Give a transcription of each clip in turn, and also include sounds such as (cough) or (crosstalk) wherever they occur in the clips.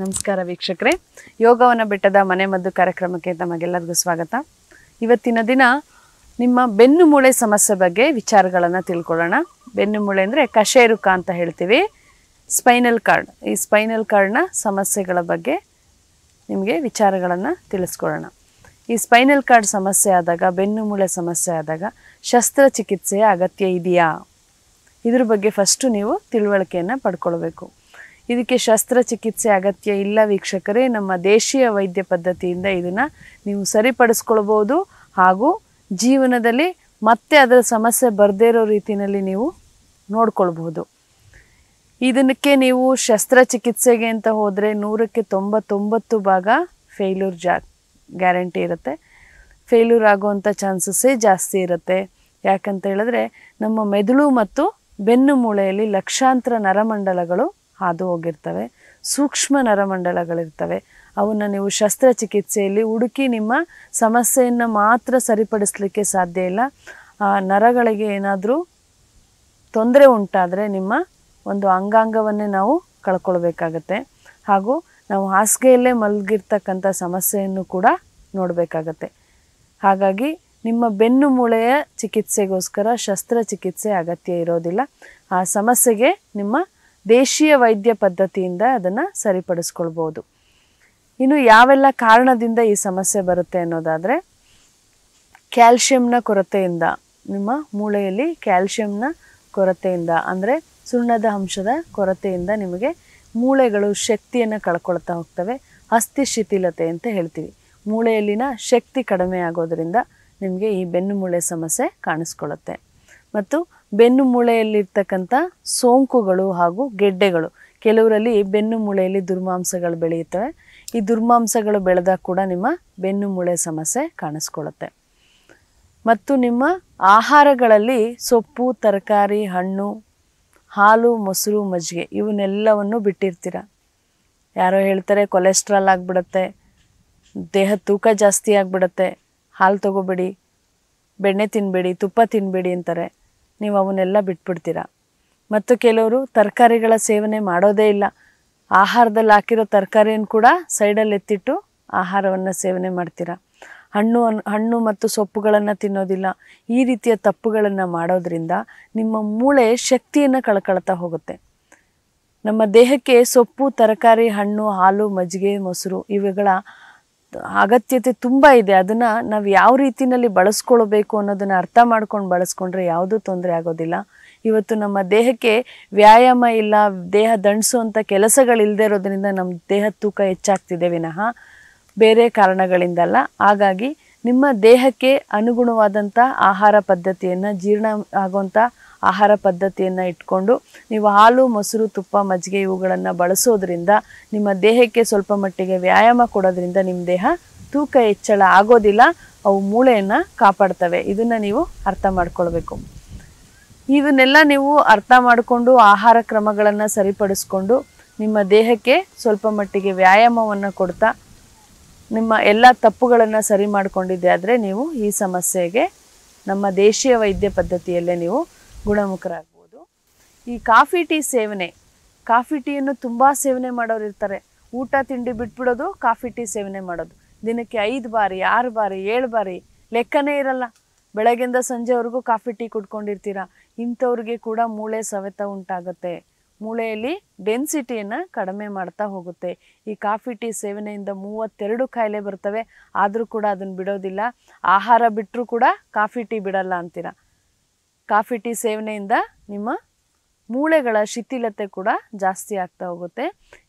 ನಮಸ್ಕಾರ ವೀಕ್ಷಕರೇ ಯೋಗವನ ಬೆಟ್ಟದ ಮನೆ ಮದ್ದು ಕಾರ್ಯಕ್ರಮಕ್ಕೆ ತಮಗೆಲ್ಲರಿಗೂ ಸ್ವಾಗತ ಇವತ್ತಿನ ದಿನ ನಿಮ್ಮ ಬೆನ್ನು ಮೂಳೆ ಸಮಸ್ಯೆ ಬಗ್ಗೆ ವಿಚಾರಗಳನ್ನು ತಿಳ್ಕೊಳ್ಳೋಣ ಬೆನ್ನು ಮೂಳೆ ಅಂದರೆ ಕಶೇರುಕ ಅಂತ ಹೇಳ್ತೀವಿ ಸ್ಪೈನಲ್ ಕಾರ್ಡ್ ಈ ಸ್ಪೈನಲ್ ಕಾರ್ಡ್ನ ಸಮಸ್ಯೆಗಳ ಬಗ್ಗೆ ನಿಮಗೆ ವಿಚಾರಗಳನ್ನು ತಿಳಿಸ್ಕೊಳ್ಳೋಣ ಈ ಸ್ಪೈನಲ್ ಕಾರ್ಡ್ ಸಮಸ್ಯೆ ಆದಾಗ ಬೆನ್ನು ಮೂಳೆ ಸಮಸ್ಯೆ ಆದಾಗ ಶಸ್ತ್ರಚಿಕಿತ್ಸೆಯ ಅಗತ್ಯ ಇದೆಯಾ ಇದ್ರ ಬಗ್ಗೆ ಫಸ್ಟು ನೀವು ತಿಳುವಳಿಕೆಯನ್ನು ಪಡ್ಕೊಳ್ಬೇಕು ಇದಕ್ಕೆ ಶಸ್ತ್ರಚಿಕಿತ್ಸೆ ಅಗತ್ಯ ಇಲ್ಲ ವೀಕ್ಷಕರೇ ನಮ್ಮ ದೇಶೀಯ ವೈದ್ಯ ಪದ್ಧತಿಯಿಂದ ಇದನ್ನು ನೀವು ಸರಿಪಡಿಸ್ಕೊಳ್ಬೋದು ಹಾಗೂ ಜೀವನದಲ್ಲಿ ಮತ್ತೆ ಅದರ ಸಮಸ್ಯೆ ಬರದೇ ಇರೋ ರೀತಿಯಲ್ಲಿ ನೀವು ನೋಡ್ಕೊಳ್ಬೋದು ಇದಕ್ಕೆ ನೀವು ಶಸ್ತ್ರಚಿಕಿತ್ಸೆಗೆ ಅಂತ ಹೋದರೆ ನೂರಕ್ಕೆ ತೊಂಬತ್ತೊಂಬತ್ತು ಭಾಗ ಫೇಲ್ಯೂರ್ ಜಾ ಗ್ಯಾರಂಟಿ ಇರುತ್ತೆ ಫೇಲ್ಯೂರ್ ಆಗುವಂಥ ಚಾನ್ಸಸ್ಸೇ ಜಾಸ್ತಿ ಇರುತ್ತೆ ಯಾಕಂತ ಹೇಳಿದ್ರೆ ನಮ್ಮ ಮೆದುಳು ಮತ್ತು ಬೆನ್ನು ಮೂಳೆಯಲ್ಲಿ ಲಕ್ಷಾಂತರ ನರಮಂಡಲಗಳು ಹಾದು ಹೋಗಿರ್ತವೆ ಸೂಕ್ಷ್ಮ ನರಮಂಡಲಗಳಿರ್ತವೆ ಅವನ್ನು ನೀವು ಶಸ್ತ್ರಚಿಕಿತ್ಸೆಯಲ್ಲಿ ಹುಡುಕಿ ನಿಮ್ಮ ಸಮಸ್ಯೆಯನ್ನು ಮಾತ್ರ ಸರಿಪಡಿಸಲಿಕ್ಕೆ ಸಾಧ್ಯ ಇಲ್ಲ ಆ ನರಗಳಿಗೆ ಏನಾದರೂ ತೊಂದರೆ ಉಂಟಾದರೆ ನಿಮ್ಮ ಒಂದು ಅಂಗಾಂಗವನ್ನೇ ನಾವು ಕಳ್ಕೊಳ್ಬೇಕಾಗತ್ತೆ ಹಾಗೂ ನಾವು ಹಾಸಿಗೆಯಲ್ಲೇ ಮಲಗಿರ್ತಕ್ಕಂಥ ಸಮಸ್ಯೆಯನ್ನು ಕೂಡ ನೋಡಬೇಕಾಗತ್ತೆ ಹಾಗಾಗಿ ನಿಮ್ಮ ಬೆನ್ನು ಮೂಳೆಯ ಚಿಕಿತ್ಸೆಗೋಸ್ಕರ ಶಸ್ತ್ರಚಿಕಿತ್ಸೆ ಅಗತ್ಯ ಇರೋದಿಲ್ಲ ಆ ಸಮಸ್ಯೆಗೆ ನಿಮ್ಮ ದೇಶೀಯ ವೈದ್ಯ ಪದ್ಧತಿಯಿಂದ ಅದನ್ನು ಸರಿಪಡಿಸ್ಕೊಳ್ಬೋದು ಇನ್ನು ಯಾವೆಲ್ಲ ಕಾರಣದಿಂದ ಈ ಸಮಸ್ಯೆ ಬರುತ್ತೆ ಅನ್ನೋದಾದರೆ ಕ್ಯಾಲ್ಶಿಯಂನ ಕೊರತೆಯಿಂದ ನಿಮ್ಮ ಮೂಳೆಯಲ್ಲಿ ಕ್ಯಾಲ್ಶಿಯಂನ ಕೊರತೆಯಿಂದ ಅಂದರೆ ಸುಣ್ಣದ ಅಂಶದ ಕೊರತೆಯಿಂದ ನಿಮಗೆ ಮೂಳೆಗಳು ಶಕ್ತಿಯನ್ನು ಕಳ್ಕೊಳ್ತಾ ಹೋಗ್ತವೆ ಅಸ್ಥಿ ಶಿಥಿಲತೆ ಅಂತ ಹೇಳ್ತೀವಿ ಮೂಳೆಯಲ್ಲಿನ ಶಕ್ತಿ ಕಡಿಮೆ ಆಗೋದರಿಂದ ನಿಮಗೆ ಈ ಬೆನ್ನು ಮೂಳೆ ಸಮಸ್ಯೆ ಕಾಣಿಸ್ಕೊಳ್ಳುತ್ತೆ ಮತ್ತು ಬೆನ್ನು ಮೂಳೆಯಲ್ಲಿರ್ತಕ್ಕಂಥ ಸೋಂಕುಗಳು ಹಾಗೂ ಗೆಡ್ಡೆಗಳು ಕೆಲವರಲ್ಲಿ ಬೆನ್ನು ಮೂಳೆಯಲ್ಲಿ ದುರ್ಮಾಂಸಗಳು ಬೆಳೆಯುತ್ತವೆ ಈ ದುರ್ಮಾಂಸಗಳು ಬೆಳೆದಾಗ ಕೂಡ ನಿಮ್ಮ ಬೆನ್ನು ಮೂಳೆ ಸಮಸ್ಯೆ ಕಾಣಿಸ್ಕೊಳ್ಳುತ್ತೆ ಮತ್ತು ನಿಮ್ಮ ಆಹಾರಗಳಲ್ಲಿ ಸೊಪ್ಪು ತರಕಾರಿ ಹಣ್ಣು ಹಾಲು ಮೊಸರು ಮಜ್ಜಿಗೆ ಇವನ್ನೆಲ್ಲವನ್ನು ಬಿಟ್ಟಿರ್ತೀರ ಯಾರೋ ಹೇಳ್ತಾರೆ ಕೊಲೆಸ್ಟ್ರಾಲ್ ಆಗಿಬಿಡುತ್ತೆ ದೇಹ ತೂಕ ಜಾಸ್ತಿ ಆಗಿಬಿಡುತ್ತೆ ಹಾಲು ತಗೋಬೇಡಿ ಬೆಣ್ಣೆ ತಿನ್ನಬೇಡಿ ತುಪ್ಪ ತಿನ್ನಬೇಡಿ ಅಂತಾರೆ ನೀವು ಅವನ್ನೆಲ್ಲ ಬಿಟ್ಬಿಡ್ತೀರಾ ಮತ್ತು ಕೆಲವರು ತರಕಾರಿಗಳ ಸೇವನೆ ಮಾಡೋದೇ ಇಲ್ಲ ಆಹಾರದಲ್ಲಿ ಹಾಕಿರೋ ತರಕಾರಿಯನ್ನು ಕೂಡ ಸೈಡಲ್ಲಿ ಎತ್ತಿಟ್ಟು ಆಹಾರವನ್ನು ಸೇವನೆ ಮಾಡ್ತೀರಾ ಹಣ್ಣು ಹಣ್ಣು ಮತ್ತು ಸೊಪ್ಪುಗಳನ್ನು ತಿನ್ನೋದಿಲ್ಲ ಈ ರೀತಿಯ ತಪ್ಪುಗಳನ್ನು ಮಾಡೋದ್ರಿಂದ ನಿಮ್ಮ ಮೂಳೆ ಶಕ್ತಿಯನ್ನು ಕಳ್ಕಳ್ತಾ ಹೋಗುತ್ತೆ ನಮ್ಮ ದೇಹಕ್ಕೆ ಸೊಪ್ಪು ತರಕಾರಿ ಹಣ್ಣು ಹಾಲು ಮಜ್ಜಿಗೆ ಮೊಸರು ಇವುಗಳ ಅಗತ್ಯತೆ ತುಂಬ ಇದೆ ಅದನ್ನು ನಾವು ಯಾವ ರೀತಿಯಲ್ಲಿ ಬಳಸ್ಕೊಳ್ಬೇಕು ಅನ್ನೋದನ್ನು ಅರ್ಥ ಮಾಡ್ಕೊಂಡು ಬಳಸ್ಕೊಂಡ್ರೆ ಯಾವುದೂ ತೊಂದರೆ ಆಗೋದಿಲ್ಲ ಇವತ್ತು ನಮ್ಮ ದೇಹಕ್ಕೆ ವ್ಯಾಯಾಮ ಇಲ್ಲ ದೇಹ ದಂಡಿಸುವಂಥ ಕೆಲಸಗಳಿಲ್ಲದೆ ಇರೋದ್ರಿಂದ ನಮ್ಮ ದೇಹ ತೂಕ ಹೆಚ್ಚಾಗ್ತಿದೆ ವಿನಃ ಬೇರೆ ಕಾರಣಗಳಿಂದಲ್ಲ ಹಾಗಾಗಿ ನಿಮ್ಮ ದೇಹಕ್ಕೆ ಅನುಗುಣವಾದಂಥ ಆಹಾರ ಪದ್ಧತಿಯನ್ನು ಜೀರ್ಣ ಆಗುವಂಥ ಆಹಾರ ಪದ್ಧತಿಯನ್ನು ಇಟ್ಕೊಂಡು ನೀವು ಹಾಲು ಮೊಸರು ತುಪ್ಪ ಮಜ್ಜಿಗೆ ಇವುಗಳನ್ನು ಬಳಸೋದ್ರಿಂದ ನಿಮ್ಮ ದೇಹಕ್ಕೆ ಸ್ವಲ್ಪ ಮಟ್ಟಿಗೆ ವ್ಯಾಯಾಮ ಕೊಡೋದ್ರಿಂದ ನಿಮ್ಮ ದೇಹ ತೂಕ ಹೆಚ್ಚಳ ಆಗೋದಿಲ್ಲ ಅವು ಮೂಳೆಯನ್ನು ಕಾಪಾಡ್ತವೆ ಇದನ್ನು ನೀವು ಅರ್ಥ ಮಾಡ್ಕೊಳ್ಬೇಕು ಇದನ್ನೆಲ್ಲ ನೀವು ಅರ್ಥ ಮಾಡಿಕೊಂಡು ಆಹಾರ ಕ್ರಮಗಳನ್ನು ಸರಿಪಡಿಸ್ಕೊಂಡು ನಿಮ್ಮ ದೇಹಕ್ಕೆ ಸ್ವಲ್ಪ ಮಟ್ಟಿಗೆ ವ್ಯಾಯಾಮವನ್ನು ಕೊಡ್ತಾ ನಿಮ್ಮ ಎಲ್ಲ ತಪ್ಪುಗಳನ್ನು ಸರಿ ಮಾಡಿಕೊಂಡಿದ್ದೆ ಆದರೆ ನೀವು ಈ ಸಮಸ್ಯೆಗೆ ನಮ್ಮ ದೇಶೀಯ ವೈದ್ಯ ಪದ್ಧತಿಯಲ್ಲೇ ನೀವು ಗುಣಮುಖರಾಗ್ಬೋದು ಈ ಕಾಫಿ ಟೀ ಸೇವನೆ ಕಾಫಿ ಟೀಯನ್ನು ತುಂಬ ಸೇವನೆ ಮಾಡೋರು ಇರ್ತಾರೆ ಊಟ ತಿಂಡಿ ಬಿಟ್ಬಿಡೋದು ಕಾಫಿ ಟೀ ಸೇವನೆ ಮಾಡೋದು ದಿನಕ್ಕೆ ಐದು ಬಾರಿ ಆರು ಬಾರಿ ಏಳು ಬಾರಿ ಲೆಕ್ಕನೇ ಇರಲ್ಲ ಬೆಳಗ್ಗೆಯಿಂದ ಸಂಜೆವರೆಗೂ ಕಾಫಿ ಟೀ ಕುಡ್ಕೊಂಡಿರ್ತೀರಾ ಇಂಥವ್ರಿಗೆ ಕೂಡ ಮೂಳೆ ಸವೆತ ಉಂಟಾಗುತ್ತೆ ಮೂಳೆಯಲ್ಲಿ ಡೆನ್ಸಿಟಿಯನ್ನು ಕಡಿಮೆ ಮಾಡ್ತಾ ಹೋಗುತ್ತೆ ಈ ಕಾಫಿ ಟೀ ಸೇವನೆಯಿಂದ ಮೂವತ್ತೆರಡು ಕಾಯಿಲೆ ಬರ್ತವೆ ಆದರೂ ಕೂಡ ಅದನ್ನು ಬಿಡೋದಿಲ್ಲ ಆಹಾರ ಬಿಟ್ಟರೂ ಕೂಡ ಕಾಫಿ ಟೀ ಬಿಡಲ್ಲ ಅಂತೀರ ಕಾಫಿ ಟೀ ಸೇವನೆಯಿಂದ ನಿಮ್ಮ ಮೂಳೆಗಳ ಶಿಥಿಲತೆ ಕೂಡ ಜಾಸ್ತಿ ಆಗ್ತಾ ಹೋಗುತ್ತೆ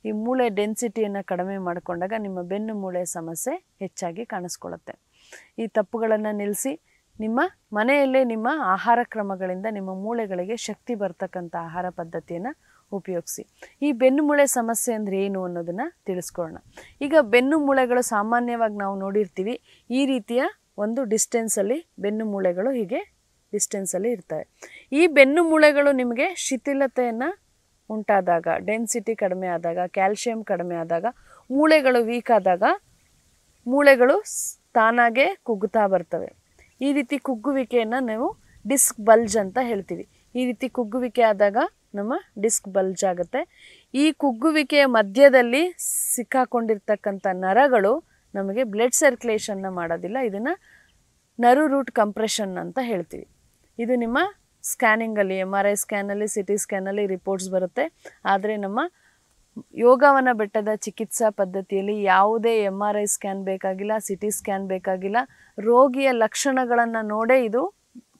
ಈ ಮೂಳೆ ಡೆನ್ಸಿಟಿಯನ್ನು ಕಡಿಮೆ ಮಾಡಿಕೊಂಡಾಗ ನಿಮ್ಮ ಬೆನ್ನು ಮೂಳೆ ಸಮಸ್ಯೆ ಹೆಚ್ಚಾಗಿ ಕಾಣಿಸ್ಕೊಳ್ಳುತ್ತೆ ಈ ತಪ್ಪುಗಳನ್ನು ನಿಲ್ಲಿಸಿ ನಿಮ್ಮ ಮನೆಯಲ್ಲೇ ನಿಮ್ಮ ಆಹಾರ ಕ್ರಮಗಳಿಂದ ನಿಮ್ಮ ಮೂಳೆಗಳಿಗೆ ಶಕ್ತಿ ಬರ್ತಕ್ಕಂಥ ಆಹಾರ ಪದ್ಧತಿಯನ್ನು ಉಪಯೋಗಿಸಿ ಈ ಬೆನ್ನು ಮೂಳೆ ಸಮಸ್ಯೆ ಅಂದರೆ ಏನು ಅನ್ನೋದನ್ನು ತಿಳಿಸ್ಕೊಳ್ಳೋಣ ಈಗ ಬೆನ್ನು ಮೂಳೆಗಳು ಸಾಮಾನ್ಯವಾಗಿ ನಾವು ನೋಡಿರ್ತೀವಿ ಈ ರೀತಿಯ ಒಂದು ಡಿಸ್ಟೆನ್ಸಲ್ಲಿ ಬೆನ್ನು ಮೂಳೆಗಳು ಹೀಗೆ ಡಿಸ್ಟೆನ್ಸಲ್ಲಿ ಇರ್ತವೆ ಈ ಬೆನ್ನು ಮೂಳೆಗಳು ನಿಮಗೆ ಶಿಥಿಲತೆಯನ್ನು ಉಂಟಾದಾಗ ಡೆನ್ಸಿಟಿ ಕಡಿಮೆ ಆದಾಗ ಕ್ಯಾಲ್ಶಿಯಂ ಕಡಿಮೆ ಆದಾಗ ಮೂಳೆಗಳು ವೀಕ್ ಆದಾಗ ಮೂಳೆಗಳು ತಾನಾಗೆ ಕುಗ್ಗುತ್ತಾ ಬರ್ತವೆ ಈ ರೀತಿ ಕುಗ್ಗುವಿಕೆಯನ್ನು ನಾವು ಡಿಸ್ಕ್ ಬಲ್ಜ್ ಅಂತ ಹೇಳ್ತೀವಿ ಈ ರೀತಿ ಕುಗ್ಗುವಿಕೆ ಆದಾಗ ನಮ್ಮ ಡಿಸ್ಕ್ ಬಲ್ಜ್ ಆಗುತ್ತೆ ಈ ಕುಗ್ಗುವಿಕೆಯ ಮಧ್ಯದಲ್ಲಿ ಸಿಕ್ಕಾಕೊಂಡಿರ್ತಕ್ಕಂಥ ನರಗಳು ನಮಗೆ ಬ್ಲಡ್ ಸರ್ಕ್ಯುಲೇಷನ್ನ ಮಾಡೋದಿಲ್ಲ ಇದನ್ನು ನರು ರೂಟ್ ಕಂಪ್ರೆಷನ್ ಅಂತ ಹೇಳ್ತೀವಿ ಇದು ನಿಮ್ಮ ಸ್ಕ್ಯಾನಿಂಗಲ್ಲಿ ಎಮ್ ಆರ್ ಐ ಸ್ಕ್ಯಾನಲ್ಲಿ ಸಿ ಟಿ ಸ್ಕ್ಯಾನಲ್ಲಿ ರಿಪೋರ್ಟ್ಸ್ ಬರುತ್ತೆ ಆದರೆ ನಮ್ಮ ಯೋಗವನ ಬೆಟ್ಟದ ಚಿಕಿತ್ಸಾ ಪದ್ಧತಿಯಲ್ಲಿ ಯಾವುದೇ ಎಮ್ ಆರ್ ಐ ಸ್ಕ್ಯಾನ್ ಬೇಕಾಗಿಲ್ಲ ಸಿ ಟಿ ಸ್ಕ್ಯಾನ್ ಬೇಕಾಗಿಲ್ಲ ರೋಗಿಯ ಲಕ್ಷಣಗಳನ್ನು ನೋಡೇ ಇದು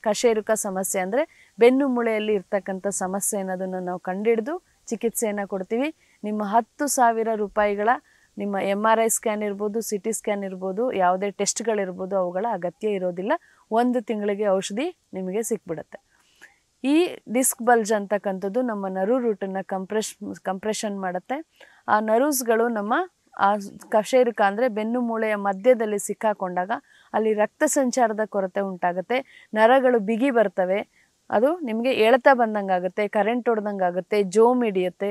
ಕಶೇರುಕ ಸಮಸ್ಯೆ ಅಂದರೆ ಬೆನ್ನು ಮೂಳೆಯಲ್ಲಿ ಇರ್ತಕ್ಕಂಥ ಸಮಸ್ಯೆ ಅನ್ನೋದನ್ನು ನಾವು ಕಂಡಿಡಿದು ಚಿಕಿತ್ಸೆಯನ್ನು ಕೊಡ್ತೀವಿ ನಿಮ್ಮ ಹತ್ತು ಸಾವಿರ ರೂಪಾಯಿಗಳ ನಿಮ್ಮ ಎಮ್ ಆರ್ ಐ ಸ್ಕ್ಯಾನ್ ಇರ್ಬೋದು ಸಿ ಟಿ ಸ್ಕ್ಯಾನ್ ಇರ್ಬೋದು ಯಾವುದೇ ಟೆಸ್ಟ್ಗಳಿರ್ಬೋದು ಅವುಗಳ ಅಗತ್ಯ ಇರೋದಿಲ್ಲ ಒಂದು ತಿಂಗಳಿಗೆ ಔಷಧಿ ನಿಮಗೆ ಸಿಕ್ಬಿಡುತ್ತೆ ಈ ಡಿಸ್ಕ್ ಬಲ್ಜ್ ಅಂತಕ್ಕಂಥದ್ದು ನಮ್ಮ ನರು ರೂಟನ್ನು ಕಂಪ್ರೆಶ್ ಕಂಪ್ರೆಷನ್ ಮಾಡುತ್ತೆ ಆ ನರೂಸ್ಗಳು ನಮ್ಮ ಆ ಕಶೇರುಕ ಅಂದರೆ ಬೆನ್ನು ಮೂಳೆಯ ಮಧ್ಯದಲ್ಲಿ ಸಿಕ್ಕಾಕೊಂಡಾಗ ಅಲ್ಲಿ ರಕ್ತ ಸಂಚಾರದ ಕೊರತೆ ಉಂಟಾಗುತ್ತೆ ನರಗಳು ಬಿಗಿ ಬರ್ತವೆ ಅದು ನಿಮಗೆ ಏಳ್ತಾ ಬಂದಂಗೆ ಆಗುತ್ತೆ ಕರೆಂಟ್ ಹೊಡೆದಂಗಾಗುತ್ತೆ ಜೋಮ್ ಹಿಡಿಯುತ್ತೆ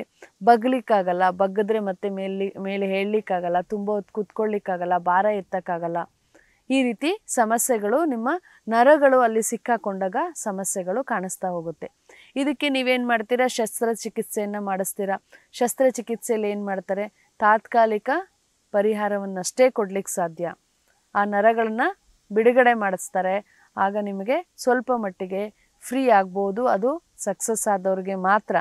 ಬಗ್ಲಿಕ್ಕಾಗಲ್ಲ ಬಗ್ಗದ್ರೆ ಮತ್ತೆ ಮೇಲಿ ಮೇಲೆ ಹೇಳಲಿಕ್ಕಾಗಲ್ಲ ತುಂಬ ಹೊತ್ತು ಕೂತ್ಕೊಳ್ಳಿಕ್ಕಾಗಲ್ಲ ಭಾರ ಎತ್ತಕ್ಕಾಗಲ್ಲ ಈ ರೀತಿ ಸಮಸ್ಯೆಗಳು ನಿಮ್ಮ ನರಗಳು ಅಲ್ಲಿ ಸಿಕ್ಕಾಕೊಂಡಾಗ ಸಮಸ್ಯೆಗಳು ಕಾಣಿಸ್ತಾ ಹೋಗುತ್ತೆ ಇದಕ್ಕೆ ನೀವೇನು ಮಾಡ್ತೀರಾ ಶಸ್ತ್ರಚಿಕಿತ್ಸೆಯನ್ನು ಮಾಡಿಸ್ತೀರಾ ಶಸ್ತ್ರಚಿಕಿತ್ಸೆಯಲ್ಲಿ ಏನು ಮಾಡ್ತಾರೆ ತಾತ್ಕಾಲಿಕ ಪರಿಹಾರವನ್ನಷ್ಟೇ ಕೊಡಲಿಕ್ಕೆ ಸಾಧ್ಯ ಆ ನರಗಳನ್ನು ಬಿಡುಗಡೆ ಮಾಡಿಸ್ತಾರೆ ಆಗ ನಿಮಗೆ ಸ್ವಲ್ಪ ಮಟ್ಟಿಗೆ ಫ್ರೀ ಆಗ್ಬೋದು ಅದು ಸಕ್ಸಸ್ ಆದವ್ರಿಗೆ ಮಾತ್ರ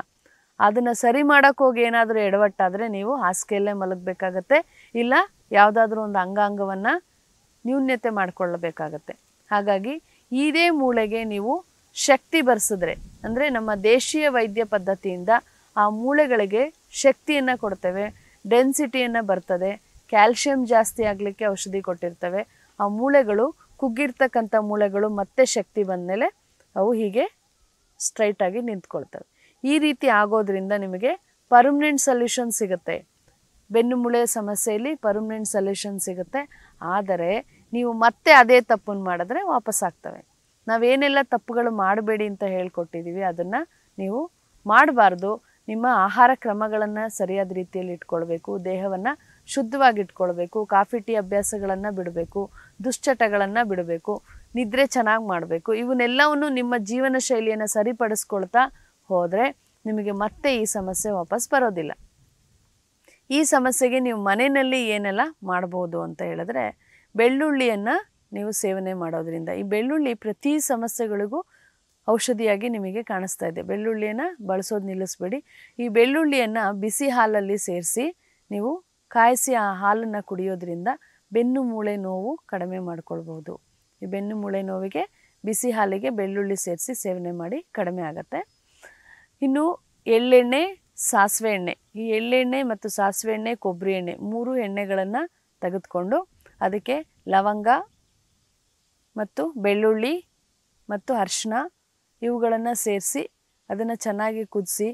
ಅದನ್ನು ಸರಿ ಮಾಡೋಕ್ಕೋಗಿ ಏನಾದರೂ ಎಡವಟ್ಟಾದರೆ ನೀವು ಹಾಸಿಗೆಯಲ್ಲೇ ಮಲಗಬೇಕಾಗತ್ತೆ ಇಲ್ಲ ಯಾವುದಾದ್ರೂ ಒಂದು ಅಂಗಾಂಗವನ್ನು ನ್ಯೂನ್ಯತೆ ಮಾಡಿಕೊಳ್ಳಬೇಕಾಗತ್ತೆ ಹಾಗಾಗಿ ಇದೇ ಮೂಳೆಗೆ ನೀವು ಶಕ್ತಿ ಬರ್ಸಿದ್ರೆ ಅಂದರೆ ನಮ್ಮ ದೇಶೀಯ ವೈದ್ಯ ಪದ್ಧತಿಯಿಂದ ಆ ಮೂಳೆಗಳಿಗೆ ಶಕ್ತಿಯನ್ನು ಕೊಡ್ತೇವೆ ಡೆನ್ಸಿಟಿಯನ್ನು ಬರ್ತದೆ ಕ್ಯಾಲ್ಶಿಯಂ ಜಾಸ್ತಿ ಆಗಲಿಕ್ಕೆ ಔಷಧಿ ಕೊಟ್ಟಿರ್ತವೆ ಆ ಮೂಳೆಗಳು ಕುಗ್ಗಿರ್ತಕ್ಕಂಥ ಮೂಳೆಗಳು ಮತ್ತೆ ಶಕ್ತಿ ಬಂದಮೇಲೆ ಅವು ಹೀಗೆ ಸ್ಟ್ರೈಟಾಗಿ ನಿಂತ್ಕೊಳ್ತವೆ ಈ ರೀತಿ ಆಗೋದ್ರಿಂದ ನಿಮಗೆ ಪರ್ಮನೆಂಟ್ ಸೊಲ್ಯೂಷನ್ ಸಿಗುತ್ತೆ ಬೆನ್ನು ಮೂಳೆ ಸಮಸ್ಯೆಯಲ್ಲಿ ಪರ್ಮನೆಂಟ್ ಸೊಲ್ಯೂಷನ್ ಸಿಗುತ್ತೆ ಆದರೆ ನೀವು ಮತ್ತೆ ಅದೇ ತಪ್ಪನ್ನು ಮಾಡಿದ್ರೆ ವಾಪಸ್ ಆಗ್ತವೆ ನಾವೇನೆಲ್ಲ ತಪ್ಪುಗಳು ಮಾಡಬೇಡಿ ಅಂತ ಹೇಳ್ಕೊಟ್ಟಿದ್ದೀವಿ ಅದನ್ನು ನೀವು ಮಾಡಬಾರ್ದು ನಿಮ್ಮ ಆಹಾರ ಕ್ರಮಗಳನ್ನು ಸರಿಯಾದ ರೀತಿಯಲ್ಲಿ ಇಟ್ಕೊಳ್ಬೇಕು ದೇಹವನ್ನು ಶುದ್ಧವಾಗಿ ಕಾಫಿ ಟೀ ಅಭ್ಯಾಸಗಳನ್ನು ಬಿಡಬೇಕು ದುಶ್ಚಟಗಳನ್ನು ಬಿಡಬೇಕು ನಿದ್ರೆ ಚೆನ್ನಾಗಿ ಮಾಡಬೇಕು ಇವನ್ನೆಲ್ಲವನ್ನು ನಿಮ್ಮ ಜೀವನ ಶೈಲಿಯನ್ನು ಸರಿಪಡಿಸ್ಕೊಳ್ತಾ ಹೋದರೆ ನಿಮಗೆ ಮತ್ತೆ ಈ ಸಮಸ್ಯೆ ವಾಪಸ್ ಬರೋದಿಲ್ಲ ಈ ಸಮಸ್ಯೆಗೆ ನೀವು ಮನೆಯಲ್ಲಿ ಏನೆಲ್ಲ ಮಾಡ್ಬೋದು ಅಂತ ಹೇಳಿದ್ರೆ ಬೆಳ್ಳುಳ್ಳಿಯನ್ನು ನೀವು ಸೇವನೆ ಮಾಡೋದ್ರಿಂದ ಈ ಬೆಳ್ಳುಳ್ಳಿ ಪ್ರತಿ ಸಮಸ್ಯೆಗಳಿಗೂ ಔಷಧಿಯಾಗಿ ನಿಮಗೆ ಕಾಣಿಸ್ತಾ ಇದೆ ಬೆಳ್ಳುಳ್ಳಿಯನ್ನು ಬಳಸೋದು ನಿಲ್ಲಿಸ್ಬೇಡಿ ಈ ಬೆಳ್ಳುಳ್ಳಿಯನ್ನು ಬಿಸಿ ಹಾಲಲ್ಲಿ ಸೇರಿಸಿ ನೀವು ಕಾಯಿಸಿ ಆ ಹಾಲನ್ನು ಕುಡಿಯೋದ್ರಿಂದ ಬೆನ್ನು ಮೂಳೆ ನೋವು ಕಡಿಮೆ ಮಾಡ್ಕೊಳ್ಬೋದು ಈ ಬೆನ್ನು ಮೂಳೆ ನೋವಿಗೆ ಬಿಸಿ ಹಾಲಿಗೆ ಬೆಳ್ಳುಳ್ಳಿ ಸೇರಿಸಿ ಸೇವನೆ ಮಾಡಿ ಕಡಿಮೆ ಆಗುತ್ತೆ ಇನ್ನು ಎಳ್ಳೆಣ್ಣೆ ಸಾಸಿವೆ ಎಣ್ಣೆ ಈ ಎಳ್ಳೆಣ್ಣೆ ಮತ್ತು ಸಾಸಿವೆ ಎಣ್ಣೆ ಕೊಬ್ಬರಿ ಎಣ್ಣೆ ಮೂರು ಎಣ್ಣೆಗಳನ್ನು ತೆಗೆದುಕೊಂಡು ಅದಕ್ಕೆ ಲವಂಗ ಮತ್ತು ಬೆಳ್ಳುಳ್ಳಿ ಮತ್ತು ಅರ್ಶಿನ ಇವುಗಳನ್ನು ಸೇರಿಸಿ ಅದನ್ನು ಚೆನ್ನಾಗಿ ಕುದಿಸಿ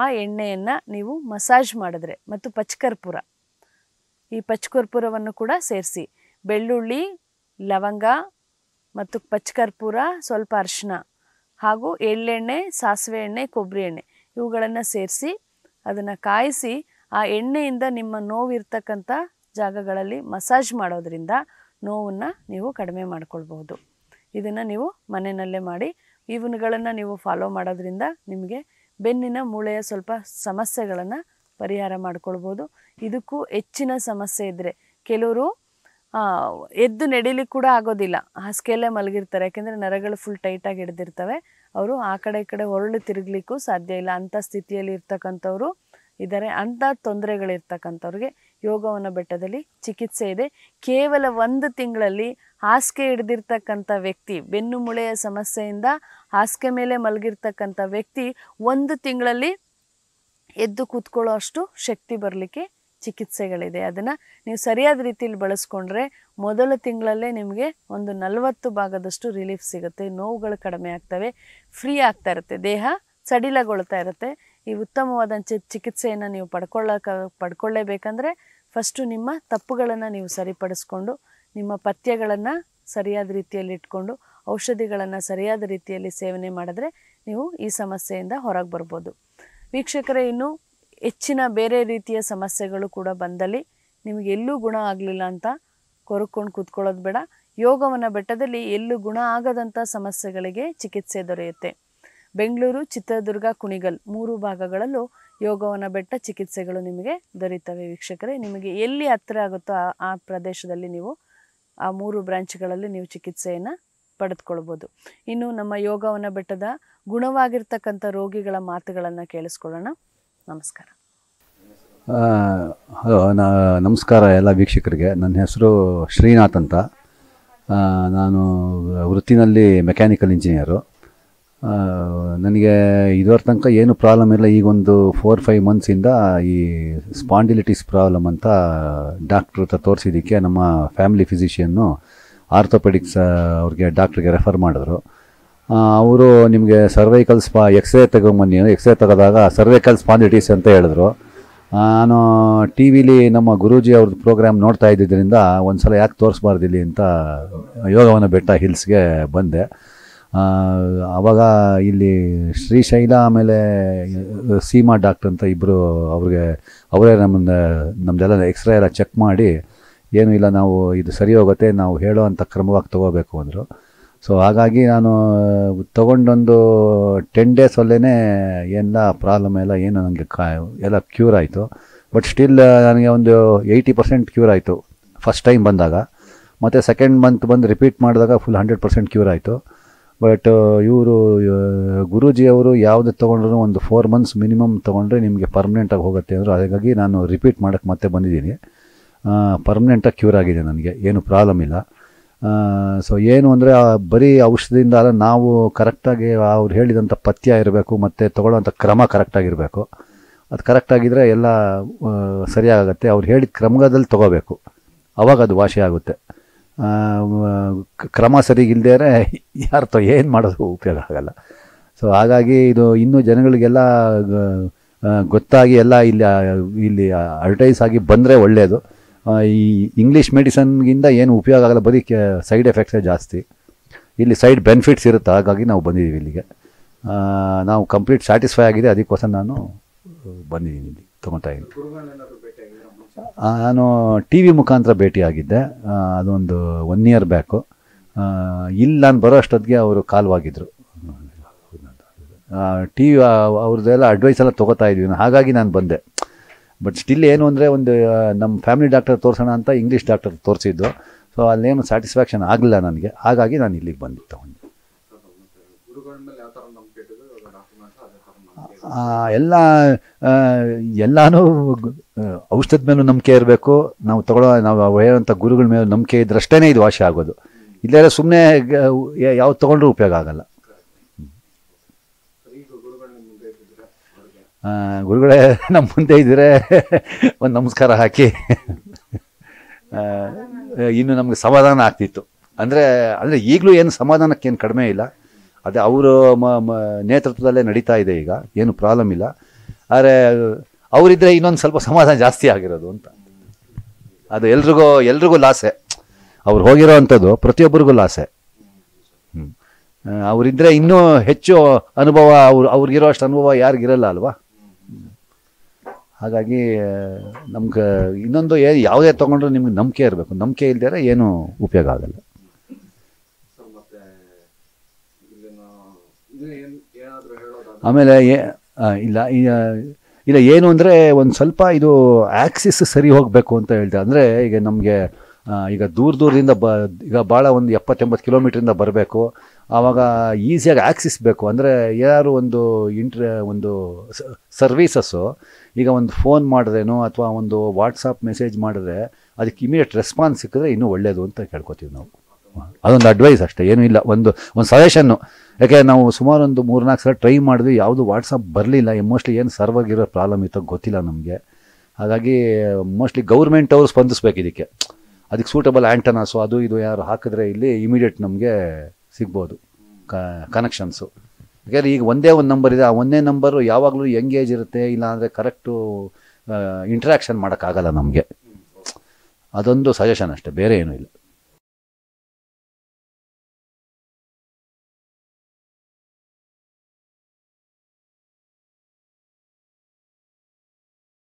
ಆ ಎಣ್ಣೆಯನ್ನು ನೀವು ಮಸಾಜ್ ಮಾಡಿದ್ರೆ ಮತ್ತು ಪಚ್ಚಕರ್ಪೂರ ಈ ಪಚ್ಕರ್ಪುರವನ್ನು ಕೂಡ ಸೇರಿಸಿ ಬೆಳ್ಳುಳ್ಳಿ ಲವಂಗ ಮತ್ತು ಪಚ್ಚಕರ್ಪೂರ ಸ್ವಲ್ಪ ಅರಿಶಿನ ಹಾಗೂ ಎಳ್ಳೆಣ್ಣೆ ಸಾಸಿವೆ ಎಣ್ಣೆ ಕೊಬ್ಬರಿ ಎಣ್ಣೆ ಇವುಗಳನ್ನು ಸೇರಿಸಿ ಅದನ್ನು ಕಾಯಿಸಿ ಆ ಎಣ್ಣೆಯಿಂದ ನಿಮ್ಮ ನೋವಿರ್ತಕ್ಕಂಥ ಜಾಗಗಳಲ್ಲಿ ಮಸಾಜ್ ಮಾಡೋದ್ರಿಂದ ನೋವನ್ನು ನೀವು ಕಡಿಮೆ ಮಾಡಿಕೊಳ್ಬೋದು ಇದನ್ನು ನೀವು ಮನೆಯಲ್ಲೇ ಮಾಡಿ ಇವುಗಳನ್ನು ನೀವು ಫಾಲೋ ಮಾಡೋದ್ರಿಂದ ನಿಮಗೆ ಬೆನ್ನಿನ ಮೂಳೆಯ ಸ್ವಲ್ಪ ಸಮಸ್ಯೆಗಳನ್ನು ಪರಿಹಾರ ಮಾಡಿಕೊಳ್ಬೋದು ಇದಕ್ಕೂ ಹೆಚ್ಚಿನ ಸಮಸ್ಯೆ ಇದ್ದರೆ ಕೆಲವರು ಎದ್ದು ನಡಿಲಿಕ್ಕೆ ಕೂಡ ಆಗೋದಿಲ್ಲ ಹಾಸಿಗೆಯಲ್ಲೇ ಮಲಗಿರ್ತಾರೆ ಯಾಕೆಂದರೆ ನರಗಳು ಫುಲ್ ಟೈಟಾಗಿ ಹಿಡ್ದಿರ್ತವೆ ಅವರು ಆ ಕಡೆ ಈ ಕಡೆ ಹೊರಳು ತಿರುಗಲಿಕ್ಕೂ ಸಾಧ್ಯ ಇಲ್ಲ ಅಂಥ ಸ್ಥಿತಿಯಲ್ಲಿ ಇರ್ತಕ್ಕಂಥವ್ರು ಇದ್ದಾರೆ ಅಂಥ ತೊಂದರೆಗಳಿರ್ತಕ್ಕಂಥವ್ರಿಗೆ ಯೋಗವನ ಬೆಟ್ಟದಲ್ಲಿ ಚಿಕಿತ್ಸೆ ಇದೆ ಕೇವಲ ಒಂದು ತಿಂಗಳಲ್ಲಿ ಹಾಸಿಗೆ ಹಿಡಿದಿರ್ತಕ್ಕಂಥ ವ್ಯಕ್ತಿ ಬೆನ್ನು ಮುಳೆಯ ಸಮಸ್ಯೆಯಿಂದ ಹಾಸಿಗೆ ಮೇಲೆ ಮಲಗಿರ್ತಕ್ಕಂಥ ವ್ಯಕ್ತಿ ಒಂದು ತಿಂಗಳಲ್ಲಿ ಎದ್ದು ಕೂತ್ಕೊಳ್ಳೋ ಅಷ್ಟು ಶಕ್ತಿ ಬರಲಿಕ್ಕೆ ಚಿಕಿತ್ಸೆಗಳಿದೆ ಅದನ್ನು ನೀವು ಸರಿಯಾದ ರೀತಿಯಲ್ಲಿ ಬಳಸ್ಕೊಂಡ್ರೆ ಮೊದಲ ತಿಂಗಳಲ್ಲೇ ನಿಮಗೆ ಒಂದು ನಲವತ್ತು ಭಾಗದಷ್ಟು ರಿಲೀಫ್ ಸಿಗುತ್ತೆ ನೋವುಗಳು ಕಡಿಮೆ ಆಗ್ತವೆ ಫ್ರೀ ಆಗ್ತಾ ಇರುತ್ತೆ ದೇಹ ಸಡಿಲಗೊಳ್ತಾ ಇರುತ್ತೆ ಈ ಉತ್ತಮವಾದ ಚಿಕಿತ್ಸೆಯನ್ನು ನೀವು ಪಡ್ಕೊಳ್ಳೋಕ ಪಡ್ಕೊಳ್ಳೇಬೇಕಂದ್ರೆ ಫಸ್ಟು ನಿಮ್ಮ ತಪ್ಪುಗಳನ್ನು ನೀವು ಸರಿಪಡಿಸ್ಕೊಂಡು ನಿಮ್ಮ ಪಥ್ಯಗಳನ್ನು ಸರಿಯಾದ ರೀತಿಯಲ್ಲಿ ಇಟ್ಕೊಂಡು ಔಷಧಿಗಳನ್ನು ಸರಿಯಾದ ರೀತಿಯಲ್ಲಿ ಸೇವನೆ ಮಾಡಿದ್ರೆ ನೀವು ಈ ಸಮಸ್ಯೆಯಿಂದ ಹೊರಗೆ ಬರ್ಬೋದು ವೀಕ್ಷಕರೇ ಇನ್ನು ಹೆಚ್ಚಿನ ಬೇರೆ ರೀತಿಯ ಸಮಸ್ಯೆಗಳು ಕೂಡ ಬಂದಲ್ಲಿ ನಿಮಗೆ ಎಲ್ಲೂ ಗುಣ ಆಗಲಿಲ್ಲ ಅಂತ ಕೊರಕೊಂಡು ಕೂತ್ಕೊಳ್ಳೋದು ಬೇಡ ಯೋಗವನ್ನು ಬೆಟ್ಟದಲ್ಲಿ ಎಲ್ಲೂ ಗುಣ ಆಗದಂಥ ಸಮಸ್ಯೆಗಳಿಗೆ ಚಿಕಿತ್ಸೆ ದೊರೆಯುತ್ತೆ ಬೆಂಗಳೂರು ಚಿತ್ರದುರ್ಗ ಕುಣಿಗಲ್ ಮೂರು ಭಾಗಗಳಲ್ಲೂ ಯೋಗವನ ಬೆಟ್ಟ ಚಿಕಿತ್ಸೆಗಳು ನಿಮಗೆ ದೊರೀತವೆ ವೀಕ್ಷಕರೇ ನಿಮಗೆ ಎಲ್ಲಿ ಹತ್ತಿರ ಆಗುತ್ತೋ ಆ ಪ್ರದೇಶದಲ್ಲಿ ನೀವು ಆ ಮೂರು ಬ್ರಾಂಚ್ಗಳಲ್ಲಿ ನೀವು ಚಿಕಿತ್ಸೆಯನ್ನು ಪಡೆದುಕೊಳ್ಬೋದು ಇನ್ನು ನಮ್ಮ ಯೋಗವನ ಬೆಟ್ಟದ ಗುಣವಾಗಿರ್ತಕ್ಕಂಥ ರೋಗಿಗಳ ಮಾತುಗಳನ್ನು ಕೇಳಿಸ್ಕೊಳ್ಳೋಣ ನಮಸ್ಕಾರ ಹಲೋ ನಾ ನಮಸ್ಕಾರ ಎಲ್ಲ ವೀಕ್ಷಕರಿಗೆ ನನ್ನ ಹೆಸರು ಶ್ರೀನಾಥ್ ಅಂತ ನಾನು ವೃತ್ತಿನಲ್ಲಿ ಮೆಕ್ಯಾನಿಕಲ್ ಇಂಜಿನಿಯರು ನನಗೆ ಇದುವರೆ ತನಕ ಏನು ಪ್ರಾಬ್ಲಮ್ ಇಲ್ಲ ಈಗೊಂದು ಫೋರ್ ಫೈವ್ ಮಂತ್ಸಿಂದ ಈ ಸ್ಪಾಂಡಿಲಿಟಿಸ್ ಪ್ರಾಬ್ಲಮ್ ಅಂತ ಡಾಕ್ಟ್ರ್ ಹತ್ರ ತೋರಿಸಿದ್ದಕ್ಕೆ ನಮ್ಮ ಫ್ಯಾಮಿಲಿ ಫಿಸಿಷಿಯನ್ನು ಆರ್ಥೋಪೆಡಿಕ್ಸ್ ಅವ್ರಿಗೆ ಡಾಕ್ಟ್ರಿಗೆ ರೆಫರ್ ಮಾಡಿದ್ರು ಅವರು ನಿಮಗೆ ಸರ್ವೈಕಲ್ ಸ್ಪಾ ಎಕ್ಸ್ರೇ ತಗೊಂಬನ್ನಿ ಎಕ್ಸ್ರೇ ತೆಗೆದಾಗ ಸರ್ವೈಕಲ್ಸ್ ಸ್ಪಾಂದಿಟೀಸ್ ಅಂತ ಹೇಳಿದ್ರು ನಾನು ಟಿ ವಿಲಿ ನಮ್ಮ ಗುರೂಜಿ ಅವ್ರದ್ದು ಪ್ರೋಗ್ರಾಮ್ ನೋಡ್ತಾ ಇದ್ದಿದ್ದರಿಂದ ಒಂದು ಸಲ ಯಾಕೆ ತೋರಿಸ್ಬಾರ್ದಿಲ್ಲಿ ಅಂತ ಯೋಗವನ ಬೆಟ್ಟ ಹಿಲ್ಸ್ಗೆ ಬಂದೆ ಆವಾಗ ಇಲ್ಲಿ ಶ್ರೀಶೈಲ ಆಮೇಲೆ ಸೀಮಾ ಡಾಕ್ಟ್ರ್ ಅಂತ ಇಬ್ಬರು ಅವ್ರಿಗೆ ಅವರೇ ನಮ್ಮನ್ನು ನಮ್ಮದೆಲ್ಲ ಎಕ್ಸ್ರೇ ಎಲ್ಲ ಚೆಕ್ ಮಾಡಿ ಏನೂ ಇಲ್ಲ ನಾವು ಇದು ಸರಿ ಹೋಗುತ್ತೆ ನಾವು ಹೇಳೋ ಅಂಥ ಕ್ರಮವಾಗಿ ತೊಗೋಬೇಕು ಅಂದರು ಸೊ ಹಾಗಾಗಿ ನಾನು ತೊಗೊಂಡೊಂದು ಟೆನ್ ಡೇಸ್ ಅಲ್ಲೇ ಎಲ್ಲ ಪ್ರಾಬ್ಲಮ್ ಎಲ್ಲ ಏನು ನನಗೆ ಕಾ ಎಲ್ಲ ಕ್ಯೂರ್ ಆಯಿತು ಬಟ್ ಸ್ಟಿಲ್ ನನಗೆ ಒಂದು ಏಯ್ಟಿ ಪರ್ಸೆಂಟ್ ಕ್ಯೂರ್ ಆಯಿತು ಫಸ್ಟ್ ಟೈಮ್ ಬಂದಾಗ ಮತ್ತು ಸೆಕೆಂಡ್ ಮಂತ್ ಬಂದು ರಿಪೀಟ್ ಮಾಡಿದಾಗ ಫುಲ್ ಹಂಡ್ರೆಡ್ ಪರ್ಸೆಂಟ್ ಕ್ಯೂರ್ ಆಯಿತು ಬಟ್ ಇವರು ಗುರುಜಿಯವರು ಯಾವುದು ತೊಗೊಂಡ್ರು ಒಂದು ಫೋರ್ ಮಂತ್ಸ್ ಮಿನಿಮಮ್ ತೊಗೊಂಡ್ರೆ ನಿಮಗೆ ಪರ್ಮನೆಂಟಾಗಿ ಹೋಗುತ್ತೆ ಅಂದರು ಹಾಗಾಗಿ ನಾನು ರಿಪೀಟ್ ಮಾಡೋಕ್ಕೆ ಮತ್ತೆ ಬಂದಿದ್ದೀನಿ ಪರ್ಮನೆಂಟಾಗಿ ಕ್ಯೂರ್ ಆಗಿದೆ ನನಗೆ ಏನು ಪ್ರಾಬ್ಲಮ್ ಇಲ್ಲ ಸೊ ಏನು ಅಂದರೆ ಬರೀ ಔಷಧಿಯಿಂದ ನಾವು ಕರೆಕ್ಟಾಗಿ ಅವ್ರು ಹೇಳಿದಂಥ ಪಥ್ಯ ಇರಬೇಕು ಮತ್ತು ತೊಗೊಳ್ಳೋವಂಥ ಕ್ರಮ ಕರೆಕ್ಟಾಗಿರಬೇಕು ಅದು ಕರೆಕ್ಟಾಗಿದ್ದರೆ ಎಲ್ಲ ಸರಿಯಾಗುತ್ತೆ ಅವ್ರು ಹೇಳಿದ ಕ್ರಮದಲ್ಲಿ ತೊಗೋಬೇಕು ಅವಾಗ ಅದು ವಾಸಿ ಆಗುತ್ತೆ ಕ್ರಮ ಸರಿಗಿಲ್ದೇರೆ (laughs) ಯಾರು ತೊ ಏನು ಮಾಡೋದು ಉಪಯೋಗ ಆಗಲ್ಲ ಸೊ ಹಾಗಾಗಿ ಇದು ಇನ್ನೂ ಜನಗಳಿಗೆಲ್ಲ ಗೊತ್ತಾಗಿ ಎಲ್ಲ ಇಲ್ಲಿ ಇಲ್ಲಿ ಅಡ್ವರ್ಟೈಸ್ ಆಗಿ ಬಂದರೆ ಒಳ್ಳೆಯದು ಈ ಇಂಗ್ಲೀಷ್ ಮೆಡಿಸನ್ಗಿಂದ ಏನು ಉಪಯೋಗ ಆಗಲ್ಲ ಬರೀ ಸೈಡ್ ಎಫೆಕ್ಟ್ಸೇ ಜಾಸ್ತಿ ಇಲ್ಲಿ ಸೈಡ್ ಬೆನಿಫಿಟ್ಸ್ ಇರುತ್ತೆ ಹಾಗಾಗಿ ನಾವು ಬಂದಿದ್ದೀವಿ ಇಲ್ಲಿಗೆ ನಾವು ಕಂಪ್ಲೀಟ್ ಸ್ಯಾಟಿಸ್ಫೈ ಆಗಿದೆ ಅದಕ್ಕೋಸ್ಕರ ನಾನು ಬಂದಿದ್ದೀನಿ ಇಲ್ಲಿ ತೊಗೊತಾ ಇದ್ದೀನಿ ನಾನು ಟಿ ವಿ ಮುಖಾಂತರ ಭೇಟಿಯಾಗಿದ್ದೆ ಅದೊಂದು ಒನ್ ಇಯರ್ ಬ್ಯಾಕು ಇಲ್ಲಿ ನಾನು ಬರೋ ಅಷ್ಟೊತ್ತಿಗೆ ಅವರು ಕಾಲ್ವಾಗಿದ್ದರು ಟಿ ವಿ ಅವ್ರದ್ದೆಲ್ಲ ಅಡ್ವೈಸ್ ಎಲ್ಲ ತೊಗೋತಾ ಇದ್ದೀವಿ ಹಾಗಾಗಿ ನಾನು ಬಂದೆ ಬಟ್ ಸ್ಟಿಲ್ ಏನು ಅಂದರೆ ಒಂದು ನಮ್ಮ ಫ್ಯಾಮಿಲಿ ಡಾಕ್ಟರ್ ತೋರಿಸೋಣ ಅಂತ ಇಂಗ್ಲೀಷ್ ಡಾಕ್ಟರ್ ತೋರಿಸಿದ್ದು ಸೊ ಅಲ್ಲೇನು ಸ್ಯಾಟಿಸ್ಫ್ಯಾಕ್ಷನ್ ಆಗಲಿಲ್ಲ ನನಗೆ ಹಾಗಾಗಿ ನಾನು ಇಲ್ಲಿಗೆ ಬಂದು ತಗೊಂಡು ಎಲ್ಲ ಎಲ್ಲನೂ ಔಷಧದ ಮೇಲೂ ನಂಬಿಕೆ ಇರಬೇಕು ನಾವು ತಗೊಳ್ಳೋ ನಾವು ಹೇಳುವಂಥ ಗುರುಗಳ ಮೇಲೆ ನಂಬಿಕೆ ಇದ್ರಷ್ಟೇ ಇದು ವಾಸಿ ಆಗೋದು ಇಲ್ಲೆಲ್ಲ ಸುಮ್ಮನೆ ಯಾವ್ದು ತೊಗೊಂಡ್ರೂ ಉಪಯೋಗ ಆಗಲ್ಲ ಗುರುಗಳೇ (laughs) ನಮ್ಮ ಮುಂದೆ ಇದ್ದರೆ (laughs) ಒಂದು ನಮಸ್ಕಾರ ಹಾಕಿ (laughs) ಇನ್ನು ನಮಗೆ ಸಮಾಧಾನ ಆಗ್ತಿತ್ತು ಅಂದರೆ ಅಂದರೆ ಈಗಲೂ ಏನು ಸಮಾಧಾನಕ್ಕೇನು ಕಡಿಮೆ ಇಲ್ಲ ಅದೇ ಅವರು ನೇತೃತ್ವದಲ್ಲೇ ನಡೀತಾ ಇದೆ ಈಗ ಏನು ಪ್ರಾಬ್ಲಮ್ ಇಲ್ಲ ಆದರೆ ಅವರಿದ್ದರೆ ಇನ್ನೊಂದು ಸ್ವಲ್ಪ ಸಮಾಧಾನ ಜಾಸ್ತಿ ಆಗಿರೋದು ಅಂತ ಅದು ಎಲ್ರಿಗೂ ಎಲ್ರಿಗೂ ಲಾಸೆ ಅವ್ರು ಹೋಗಿರೋ ಅಂಥದ್ದು ಪ್ರತಿಯೊಬ್ಬರಿಗೂ ಲಾಸೆ ಹ್ಞೂ ಅವರಿದ್ದರೆ ಇನ್ನೂ ಹೆಚ್ಚು ಅನುಭವ ಅವ್ರು ಅವ್ರಿಗಿರೋ ಅಷ್ಟು ಅನುಭವ ಯಾರಿಗಿರಲ್ಲ ಅಲ್ವಾ ಹಾಗಾಗಿ ನಮ್ಗೆ ಇನ್ನೊಂದು ಏ ಯಾವುದೇ ತೊಗೊಂಡ್ರೂ ನಿಮ್ಗೆ ನಂಬಿಕೆ ಇರಬೇಕು ನಂಬಿಕೆ ಇಲ್ದಿರ ಏನು ಉಪಯೋಗ ಆಗಲ್ಲ ಆಮೇಲೆ ಇಲ್ಲ ಇಲ್ಲ ಏನು ಅಂದರೆ ಒಂದು ಸ್ವಲ್ಪ ಇದು ಆ್ಯಕ್ಸಿಸ್ ಸರಿ ಹೋಗಬೇಕು ಅಂತ ಹೇಳ್ತಾರೆ ಅಂದರೆ ಈಗ ನಮಗೆ ಈಗ ದೂರ ದೂರದಿಂದ ಬ ಈಗ ಭಾಳ ಒಂದು ಎಪ್ಪತ್ತೆಂಬತ್ತು ಕಿಲೋಮೀಟ್ರಿಂದ ಬರಬೇಕು ಆವಾಗ ಈಸಿಯಾಗಿ ಆ್ಯಕ್ಸಿಸ್ ಬೇಕು ಅಂದರೆ ಯಾರು ಒಂದು ಇಂಟ್ರ ಒಂದು ಸರ್ವೀಸಸ್ಸು ಈಗ ಒಂದು ಫೋನ್ ಮಾಡಿದ್ರೇನೋ ಅಥವಾ ಒಂದು ವಾಟ್ಸಪ್ ಮೆಸೇಜ್ ಮಾಡಿದ್ರೆ ಅದಕ್ಕೆ ಇಮಿಡಿಯೇಟ್ ರೆಸ್ಪಾನ್ಸ್ ಸಿಕ್ಕಿದ್ರೆ ಇನ್ನೂ ಒಳ್ಳೆಯದು ಅಂತ ಕೇಳ್ಕೊತೀವಿ ನಾವು ಅದೊಂದು ಅಡ್ವೈಸ್ ಅಷ್ಟೇ ಏನೂ ಇಲ್ಲ ಒಂದು ಒಂದು ಸಜೆಷನ್ನು ಯಾಕೆ ನಾವು ಸುಮಾರು ಒಂದು ನಾಲ್ಕು ಸಲ ಟ್ರೈ ಮಾಡಿದ್ವಿ ಯಾವುದು ವಾಟ್ಸಪ್ ಬರಲಿಲ್ಲ ಮೋಸ್ಟ್ಲಿ ಏನು ಸರ್ವಾಗಿರೋ ಪ್ರಾಬ್ಲಮ್ ಇತ್ತು ಗೊತ್ತಿಲ್ಲ ನಮಗೆ ಹಾಗಾಗಿ ಮೋಸ್ಟ್ಲಿ ಗೌರ್ಮೆಂಟ್ ಅವರು ಸ್ಪಂದಿಸ್ಬೇಕು ಇದಕ್ಕೆ ಅದಕ್ಕೆ ಸೂಟಬಲ್ ಆ್ಯಂಟನಾಸು ಅದು ಇದು ಯಾರು ಹಾಕಿದ್ರೆ ಇಲ್ಲಿ ಇಮಿಡಿಯೇಟ್ ನಮಗೆ ಸಿಗ್ಬೋದು ಕನೆಕ್ಷನ್ಸು ಯಾಕಂದರೆ ಈಗ ಒಂದೇ ಒಂದು ನಂಬರ್ ಇದೆ ಆ ಒಂದೇ ನಂಬರು ಯಾವಾಗಲೂ ಎಂಗೇಜ್ ಇರುತ್ತೆ ಇಲ್ಲಾಂದರೆ ಕರೆಕ್ಟು ಇಂಟ್ರ್ಯಾಕ್ಷನ್ ಮಾಡೋಕ್ಕಾಗಲ್ಲ ನಮಗೆ ಅದೊಂದು ಸಜೆಷನ್ ಅಷ್ಟೇ ಬೇರೆ ಏನೂ ಇಲ್ಲ